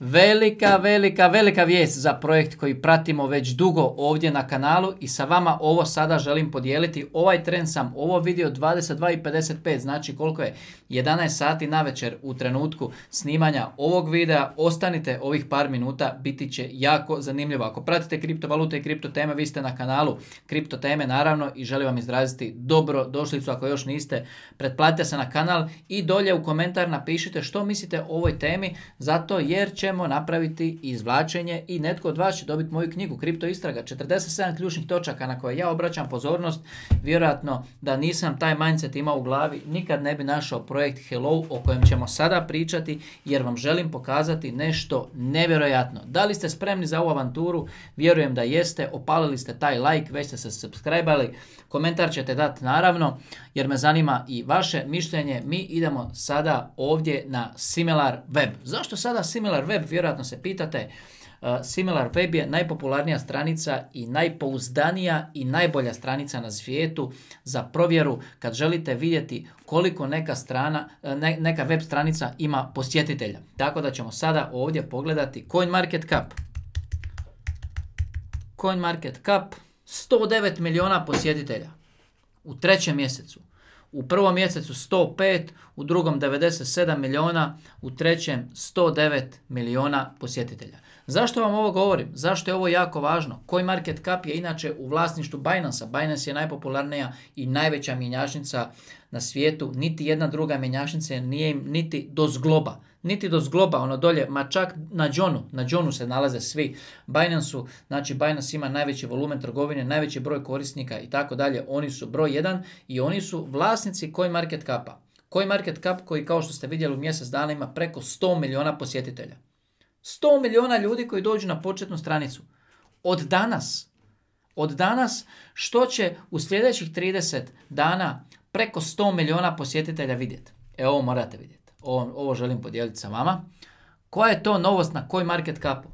Velika, velika, velika vijest za projekt koji pratimo već dugo ovdje na kanalu i sa vama ovo sada želim podijeliti. Ovaj tren sam ovo vidio 22.55, znači koliko je 11 sati na večer u trenutku snimanja ovog videa. Ostanite ovih par minuta, biti će jako zanimljivo. Ako pratite kriptovalute i kriptoteme, vi ste na kanalu kriptoteme naravno i želim vam izraziti dobro došlicu ako još niste. Pretplatite se na kanal i dolje u komentar napišite što mislite o ovoj temi, zato jer će ćemo napraviti izvlačenje i netko od vas će dobiti moju knjigu Kripto istraga 47 ključnih točaka na koje ja obraćam pozornost. Vjerojatno da nisam taj mindset imao u glavi, nikad ne bi našao projekt Hello o kojem ćemo sada pričati jer vam želim pokazati nešto nevjerojatno. Da li ste spremni za ovu avanturu? Vjerujem da jeste. Opalili ste taj like, već ste se subscribe komentar ćete dati naravno jer me zanima i vaše mišljenje. Mi idemo sada ovdje na Similar Web. Zašto sada Similar Web? Web, vjerojatno se pitate, e, Similar Web je najpopularnija stranica i najpouzdanija i najbolja stranica na svijetu za provjeru kad želite vidjeti koliko neka, strana, e, neka web stranica ima posjetitelja. Tako da ćemo sada ovdje pogledati CoinMarketCap. CoinMarketCap 109 miliona posjetitelja u trećem mjesecu. U prvom mjesecu 105, u drugom 97 miliona, u trećem 109 miliona posjetitelja. Zašto vam ovo govorim? Zašto je ovo jako važno? Koji market cap je inače u vlasništvu Binance-a? Binance je najpopularnija i najveća mjenjačnica na svijetu, niti jedna druga menjašnica nije im niti do zgloba niti do zgloba, ono dolje, ma čak na Džonu, na Johnu se nalaze svi. Binance, su, znači Binance ima najveći volumen trgovine, najveći broj korisnika i tako dalje, oni su broj jedan i oni su vlasnici koji market kapa. Koji market cap koji kao što ste vidjeli u mjesec dana ima preko 100 miliona posjetitelja. 100 miliona ljudi koji dođu na početnu stranicu. Od danas, od danas što će u sljedećih 30 dana preko 100 miliona posjetitelja vidjeti. E ovo morate vidjeti. Ovo, ovo želim podijeliti sa vama. Koja je to novost na koji market capu?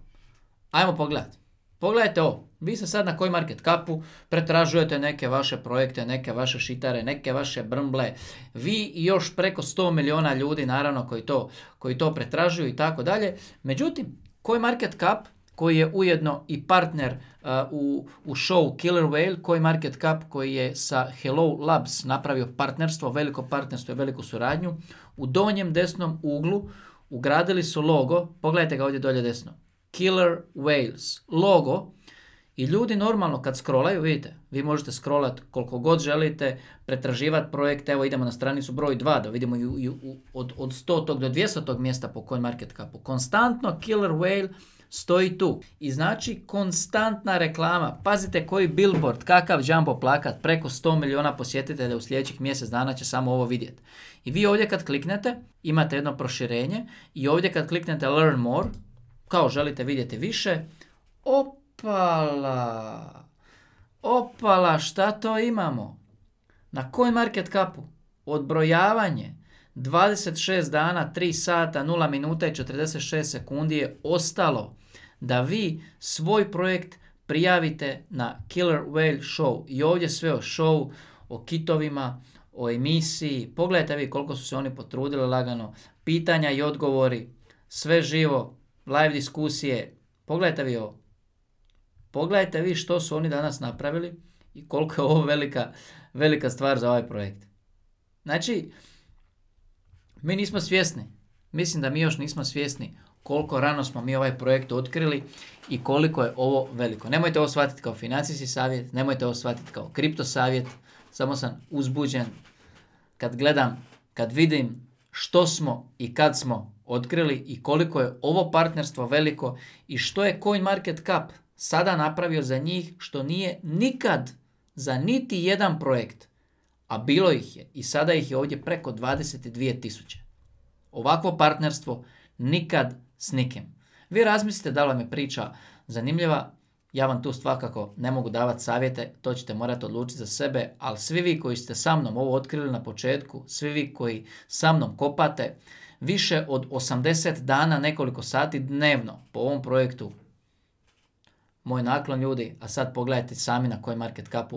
Ajmo pogledati. Pogledajte ovo. Vi se sad na koji market kapu pretražujete neke vaše projekte, neke vaše šitare, neke vaše brmble. Vi i još preko 100 miliona ljudi naravno koji to, koji to pretražuju i tako dalje. Međutim, koji market kap? koji je ujedno i partner uh, u, u show Killer Whale, koji Market Cap, koji je sa Hello Labs napravio partnerstvo, veliko partnerstvo i veliku suradnju. U donjem desnom uglu ugradili su logo, pogledajte ga ovdje dolje desno, Killer Whales, logo i ljudi normalno kad scrollaju, vidite, vi možete scrollat koliko god želite, pretraživati projekte, evo idemo na stranicu broj 2 da vidimo od, od 100. do 200. mjesta po CoinMarketCapu. Konstantno Killer Whale stoji tu. I znači konstantna reklama. Pazite koji billboard, kakav jumbo plakat, preko 100 miliona posjetitelja u sljedećih mjesec dana će samo ovo vidjeti. I vi ovdje kad kliknete, imate jedno proširenje i ovdje kad kliknete learn more, kao želite vidjeti više, opala, opala šta to imamo? Na koji market kapu? Odbrojavanje 26 dana, 3 sata, 0 minuta i 46 sekundi je ostalo da vi svoj projekt prijavite na Killer Whale Show. I ovdje sve o show, o kitovima, o emisiji. Pogledajte vi koliko su se oni potrudili lagano. Pitanja i odgovori, sve živo, live diskusije. Pogledajte vi ovo. Pogledajte vi što su oni danas napravili i koliko je ovo velika, velika stvar za ovaj projekt. Znači, mi nismo svjesni, mislim da mi još nismo svjesni koliko rano smo mi ovaj projekt otkrili i koliko je ovo veliko. Nemojte ovo shvatiti kao financijski savjet, nemojte ovo shvatiti kao kripto savjet, samo sam uzbuđen kad gledam, kad vidim što smo i kad smo otkrili i koliko je ovo partnerstvo veliko i što je CoinMarketCap sada napravio za njih što nije nikad za niti jedan projekt a bilo ih je i sada ih je ovdje preko 22 tisuće. Ovakvo partnerstvo nikad s nikim. Vi razmislite da li vam je priča zanimljiva, ja vam tu svakako ne mogu davati savjete, to ćete morati odlučiti za sebe, ali svi vi koji ste sa mnom ovo otkrili na početku, svi vi koji sa mnom kopate, više od 80 dana, nekoliko sati dnevno po ovom projektu, moj naklon ljudi, a sad pogledajte sami na koji market kapu.